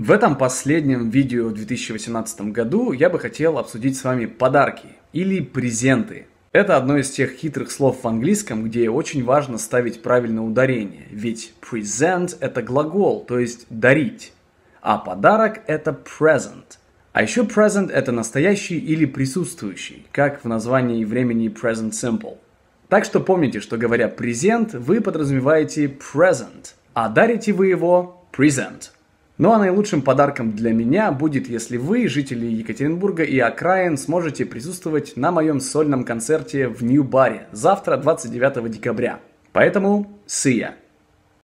В этом последнем видео в 2018 году я бы хотел обсудить с вами подарки или презенты. Это одно из тех хитрых слов в английском, где очень важно ставить правильное ударение, ведь present – это глагол, то есть дарить, а подарок – это present. А еще present – это настоящий или присутствующий, как в названии времени present simple. Так что помните, что говоря презент, вы подразумеваете present, а дарите вы его present – ну а наилучшим подарком для меня будет, если вы, жители Екатеринбурга и окраин, сможете присутствовать на моем сольном концерте в Нью-Баре завтра, 29 декабря. Поэтому сыя!